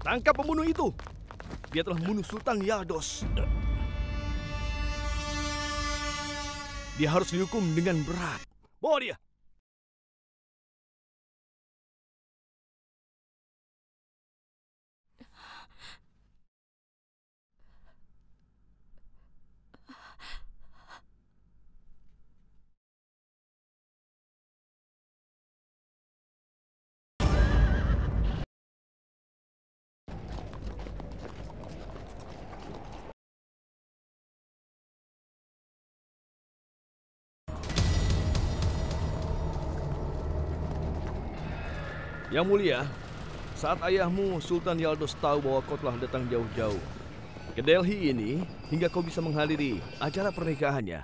Tangkap pembunuh itu. Dia telah membunuh Sultan yados Dia harus dihukum dengan berat. Bawa dia. Yang mulia, saat ayahmu Sultan Yaldos tahu bahwa kau telah datang jauh-jauh ke Delhi ini hingga kau bisa menghadiri acara pernikahannya,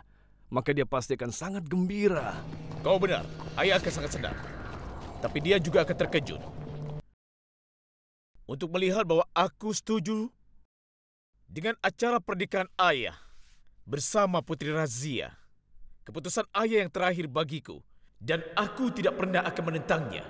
maka dia pasti akan sangat gembira. Kau benar, ayah akan sangat senang. Tapi dia juga akan terkejut. Untuk melihat bahwa aku setuju dengan acara pernikahan ayah bersama Putri Razia. Keputusan ayah yang terakhir bagiku dan aku tidak pernah akan menentangnya.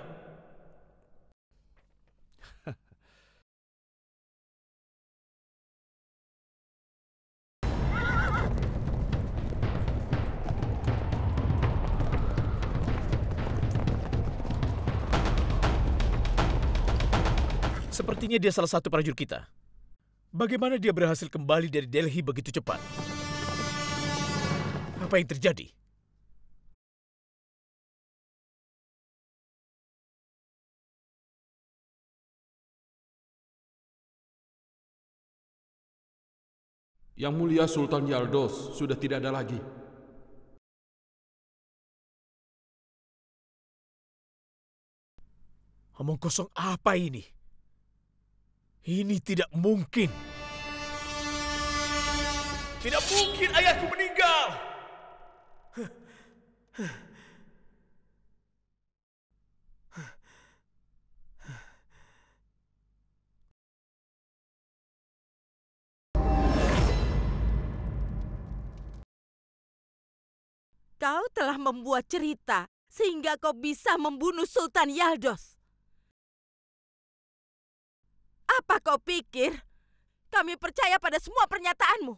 Sepertinya dia salah satu prajurit kita. Bagaimana dia berhasil kembali dari Delhi begitu cepat? Apa yang terjadi? Yang mulia Sultan Yaldos sudah tidak ada lagi. Omong kosong apa ini? Ini tidak mungkin. Tidak mungkin ayahku meninggal. Kau telah membuat cerita sehingga kau bisa membunuh Sultan Yaldos. Apa kau pikir? Kami percaya pada semua pernyataanmu.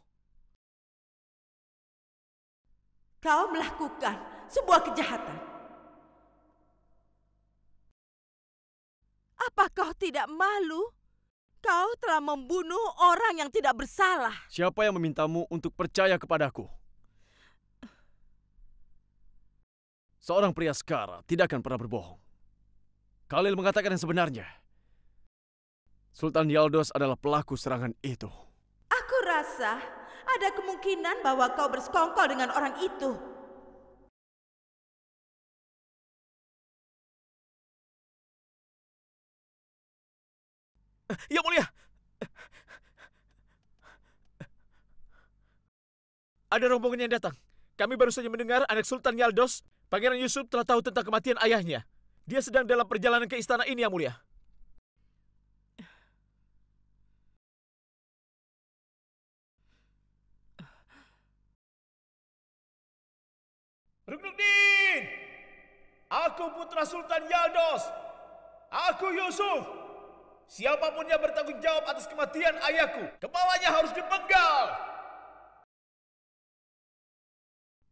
Kau melakukan sebuah kejahatan. Apa kau tidak malu? Kau telah membunuh orang yang tidak bersalah. Siapa yang memintamu untuk percaya kepadaku? Seorang pria sekarang tidak akan pernah berbohong. Khalil mengatakan yang sebenarnya. Sultan Yaldos adalah pelaku serangan itu. Aku rasa ada kemungkinan bahwa kau bersekongkol dengan orang itu. Eh, ya mulia. Ada rombongan yang datang. Kami baru saja mendengar anak Sultan Yaldos, Pangeran Yusuf telah tahu tentang kematian ayahnya. Dia sedang dalam perjalanan ke istana ini, Yang Mulia. Ruknuddin! Aku putra Sultan Yaldos! Aku Yusuf! Siapapun yang bertanggung jawab atas kematian ayahku, kepalanya harus dipenggal!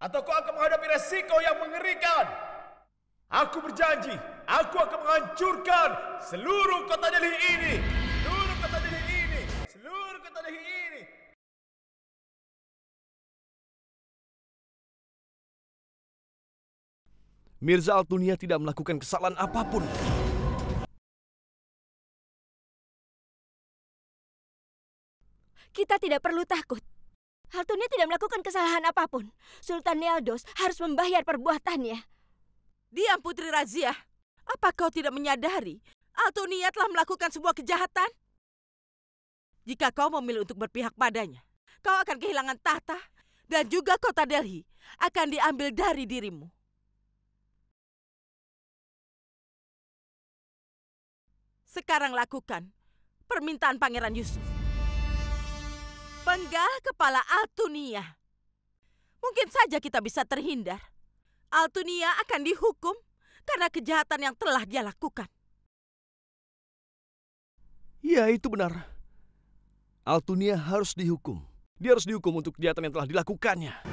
Atau kau akan menghadapi resiko yang mengerikan! Aku berjanji, aku akan menghancurkan seluruh kota Delhi ini! Mirza Altunia tidak melakukan kesalahan apapun. Kita tidak perlu takut. Altunia tidak melakukan kesalahan apapun. Sultan Neldos harus membayar perbuatannya. Diam Putri Razia. Apa kau tidak menyadari Altunia telah melakukan sebuah kejahatan? Jika kau memilih untuk berpihak padanya, kau akan kehilangan tahta dan juga kota Delhi akan diambil dari dirimu. Sekarang lakukan permintaan Pangeran Yusuf. penggal kepala Altunia. Mungkin saja kita bisa terhindar. Altunia akan dihukum karena kejahatan yang telah dia lakukan. Ya, itu benar. Altunia harus dihukum. Dia harus dihukum untuk kejahatan yang telah dilakukannya.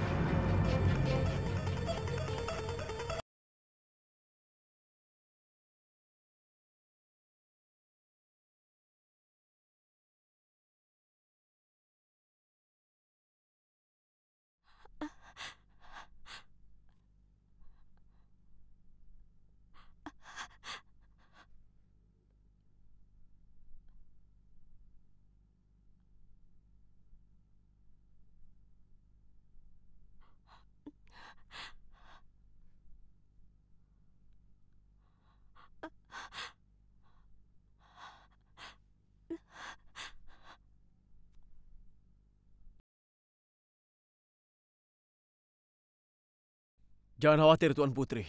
Jangan khawatir, Tuan Putri.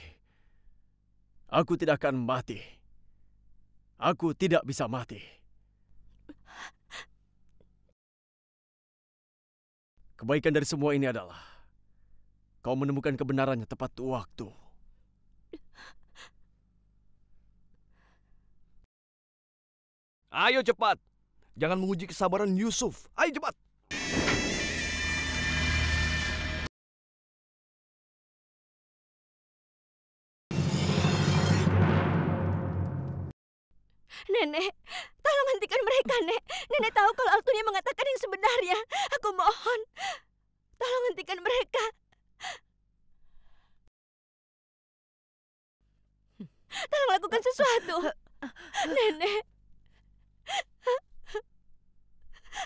Aku tidak akan mati. Aku tidak bisa mati. Kebaikan dari semua ini adalah kau menemukan kebenarannya tepat waktu. Ayo cepat. Jangan menguji kesabaran Yusuf. Ayo cepat. Nenek, tolong hentikan mereka, Nek. Nenek tahu kalau Altunia mengatakan yang sebenarnya. Aku mohon, tolong hentikan mereka. Tolong lakukan sesuatu. Nenek.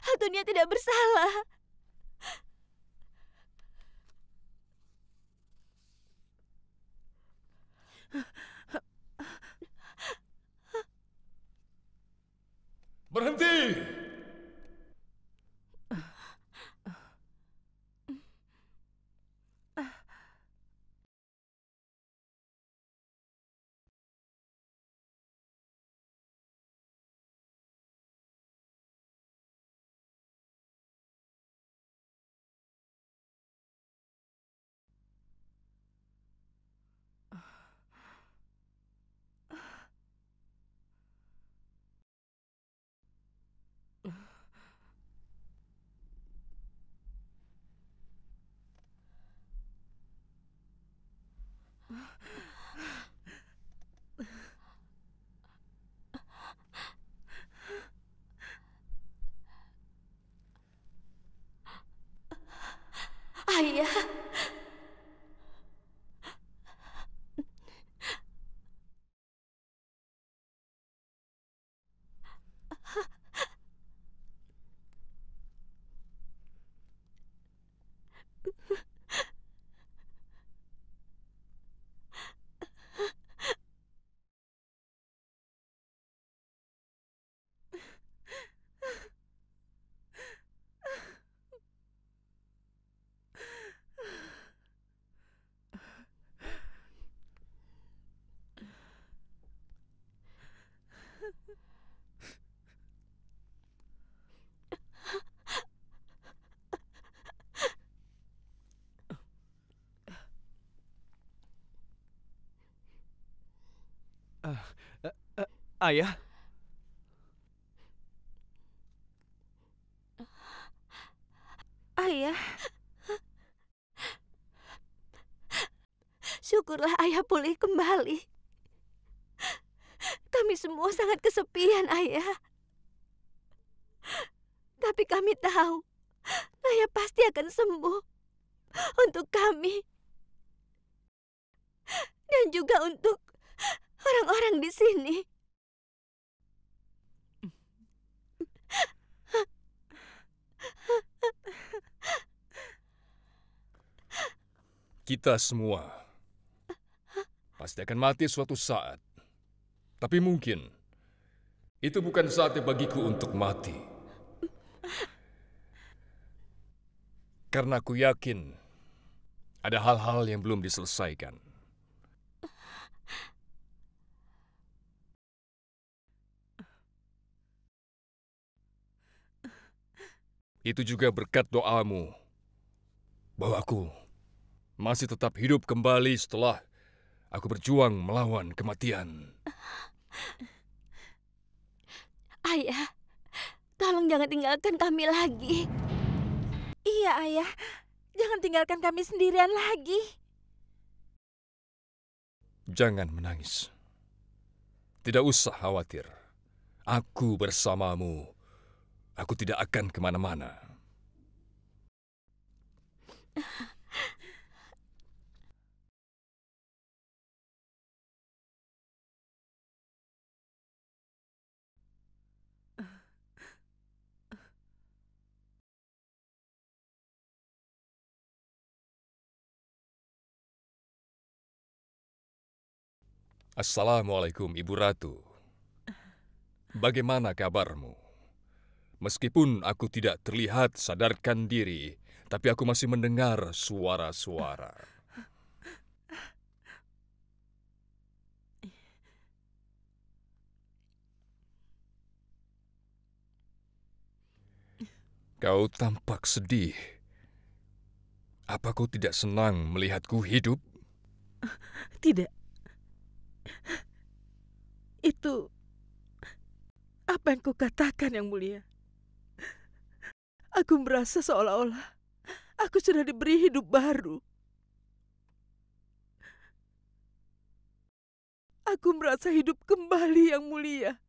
Altunia tidak bersalah. Huh. बरहंती ayah? Ayah. Syukurlah ayah pulih kembali. Kami semua sangat kesepian, ayah. Tapi kami tahu, ayah pasti akan sembuh. Untuk kami. Dan juga untuk orang-orang di sini. Kita semua pasti akan mati suatu saat. Tapi mungkin itu bukan saatnya bagiku untuk mati. Karena aku yakin ada hal-hal yang belum diselesaikan. Itu juga berkat doamu. Bahwa aku masih tetap hidup kembali setelah aku berjuang melawan kematian. Ayah, tolong jangan tinggalkan kami lagi. Iya, Ayah. Jangan tinggalkan kami sendirian lagi. Jangan menangis. Tidak usah khawatir. Aku bersamamu Aku tidak akan kemana-mana. Assalamualaikum, Ibu Ratu. Bagaimana kabarmu? Meskipun aku tidak terlihat sadarkan diri, tapi aku masih mendengar suara-suara. Kau tampak sedih. Apa kau tidak senang melihatku hidup? Tidak. Itu apa yang kukatakan yang mulia? Aku merasa seolah-olah aku sudah diberi hidup baru. Aku merasa hidup kembali yang mulia.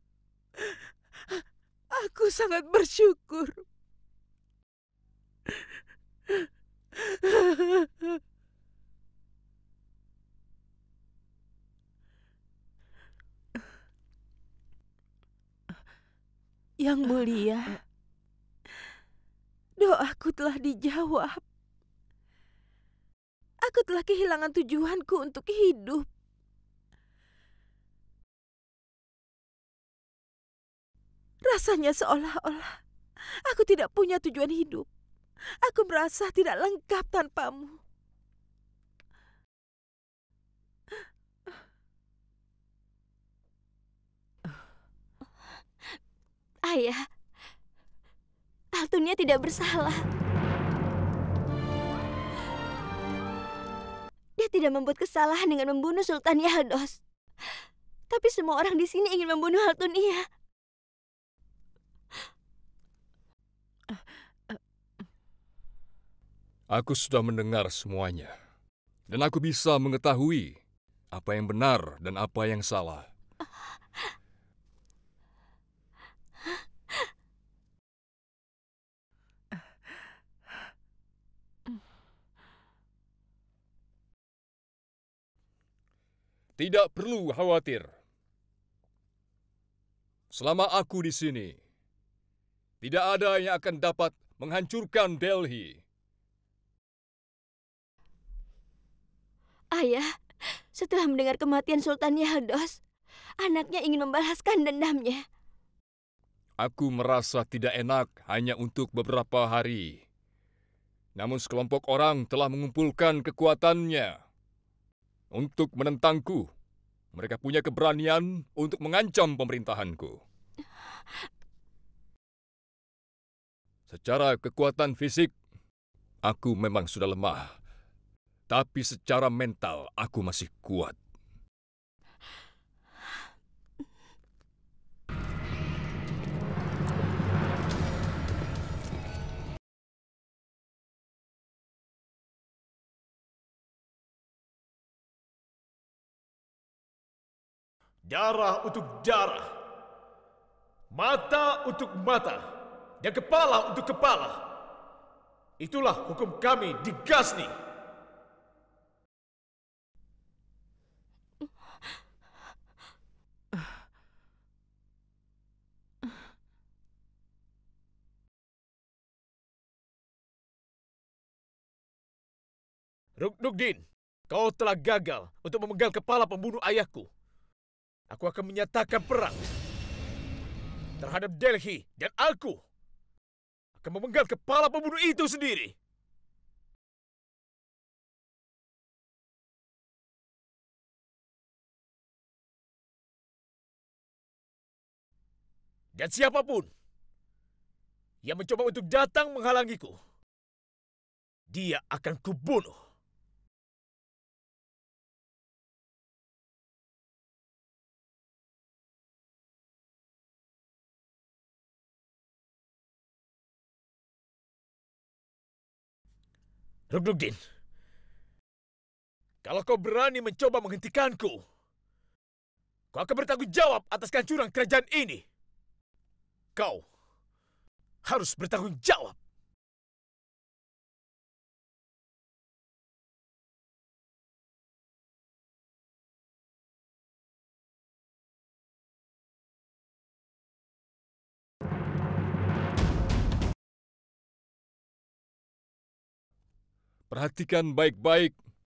Aku sangat bersyukur. Yang mulia. Doaku telah dijawab. Aku telah kehilangan tujuanku untuk hidup. Rasanya seolah-olah aku tidak punya tujuan hidup. Aku merasa tidak lengkap tanpamu. Ayah, Paltunnya tidak bersalah. Dia tidak membuat kesalahan dengan membunuh Sultan Yaldos. Tapi semua orang di sini ingin membunuh Altunia. Aku sudah mendengar semuanya. Dan aku bisa mengetahui apa yang benar dan apa yang salah. Tidak perlu khawatir. Selama aku di sini, tidak ada yang akan dapat menghancurkan Delhi. Ayah, setelah mendengar kematian Sultan Yaldos, anaknya ingin membalaskan dendamnya. Aku merasa tidak enak hanya untuk beberapa hari. Namun sekelompok orang telah mengumpulkan kekuatannya untuk menentangku. Mereka punya keberanian untuk mengancam pemerintahanku. Secara kekuatan fisik, aku memang sudah lemah. Tapi secara mental, aku masih kuat. Darah untuk darah. Mata untuk mata. Dan kepala untuk kepala. Itulah hukum kami di Gasni. Ruknuddin, kau telah gagal untuk memegang kepala pembunuh ayahku. Aku akan menyatakan perang terhadap Delhi dan aku akan memenggal kepala pembunuh itu sendiri. Dan siapapun yang mencoba untuk datang menghalangiku, dia akan kubunuh. Rukdukdin, kalau kau berani mencoba menghentikanku, kau akan bertanggung jawab atas kehancuran kerajaan ini. Kau harus bertanggung jawab. Perhatikan baik-baik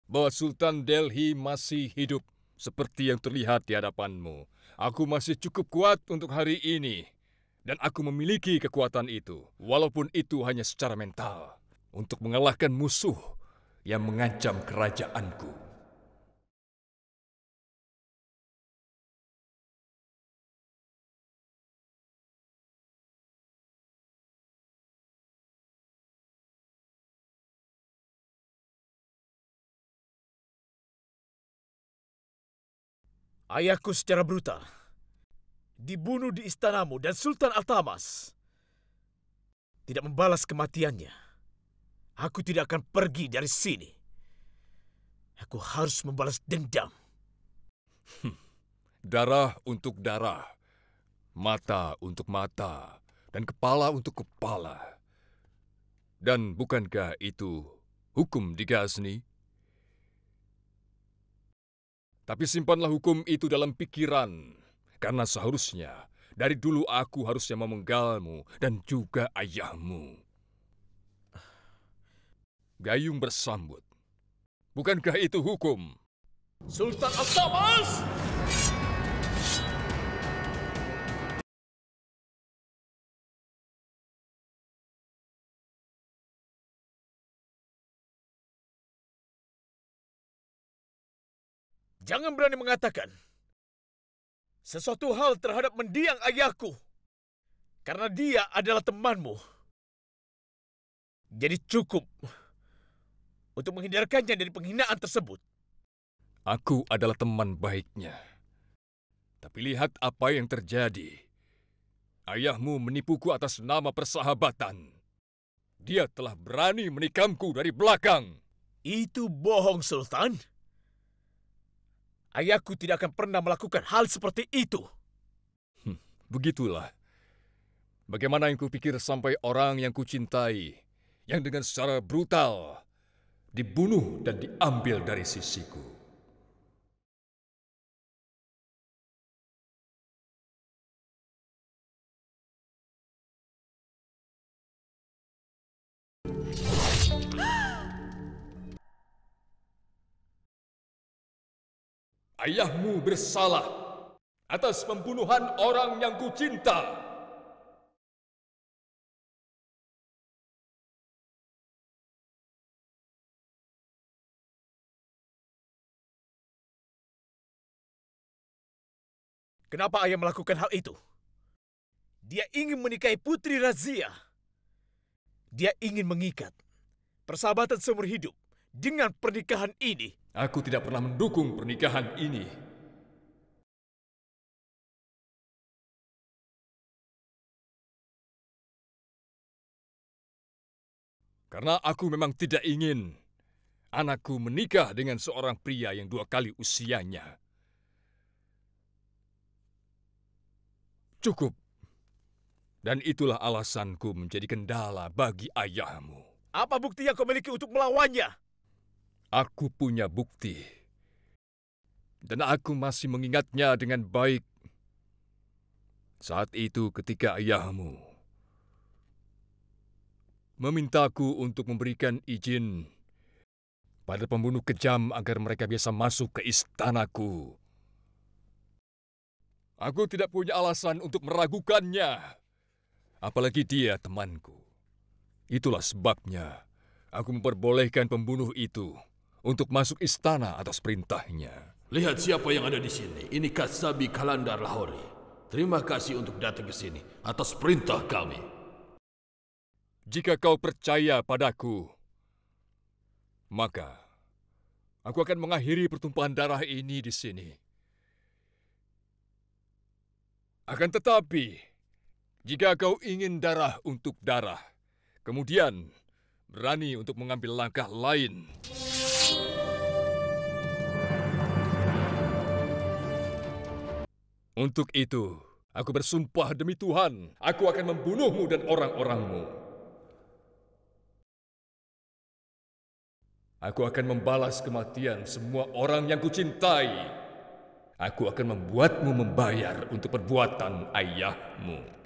bahwa Sultan Delhi masih hidup seperti yang terlihat di hadapanmu. Aku masih cukup kuat untuk hari ini dan aku memiliki kekuatan itu walaupun itu hanya secara mental untuk mengalahkan musuh yang mengancam kerajaanku. Ayahku secara brutal dibunuh di istanamu dan Sultan Altamas tidak membalas kematiannya. Aku tidak akan pergi dari sini. Aku harus membalas dendam. Hmm. Darah untuk darah, mata untuk mata, dan kepala untuk kepala. Dan bukankah itu hukum di Ghazni? Tapi simpanlah hukum itu dalam pikiran, karena seharusnya dari dulu aku harusnya memenggalmu dan juga ayahmu. Gayung bersambut. Bukankah itu hukum? Sultan al Jangan berani mengatakan sesuatu hal terhadap mendiang ayahku. Karena dia adalah temanmu. Jadi cukup untuk menghindarkannya dari penghinaan tersebut. Aku adalah teman baiknya. Tapi lihat apa yang terjadi. Ayahmu menipuku atas nama persahabatan. Dia telah berani menikamku dari belakang. Itu bohong, Sultan. Ayahku tidak akan pernah melakukan hal seperti itu. Hmm, begitulah. Bagaimana yang kupikir sampai orang yang kucintai, yang dengan secara brutal dibunuh dan diambil dari sisiku. Ayahmu bersalah atas pembunuhan orang yang kucinta. Kenapa ayah melakukan hal itu? Dia ingin menikahi putri Razia. Dia ingin mengikat persahabatan seumur hidup dengan pernikahan ini. Aku tidak pernah mendukung pernikahan ini. Karena aku memang tidak ingin anakku menikah dengan seorang pria yang dua kali usianya. Cukup. Dan itulah alasanku menjadi kendala bagi ayahmu. Apa bukti yang kau miliki untuk melawannya? Aku punya bukti. Dan aku masih mengingatnya dengan baik. Saat itu ketika ayahmu memintaku untuk memberikan izin pada pembunuh kejam agar mereka bisa masuk ke istanaku. Aku tidak punya alasan untuk meragukannya. Apalagi dia temanku. Itulah sebabnya aku memperbolehkan pembunuh itu untuk masuk istana atas perintahnya. Lihat siapa yang ada di sini. Ini Kasabi Kalandar Lahori. Terima kasih untuk datang ke sini atas perintah kami. Jika kau percaya padaku, maka aku akan mengakhiri pertumpahan darah ini di sini. Akan tetapi, jika kau ingin darah untuk darah, kemudian berani untuk mengambil langkah lain. Untuk itu, aku bersumpah demi Tuhan, aku akan membunuhmu dan orang-orangmu. Aku akan membalas kematian semua orang yang kucintai. Aku akan membuatmu membayar untuk perbuatan ayahmu.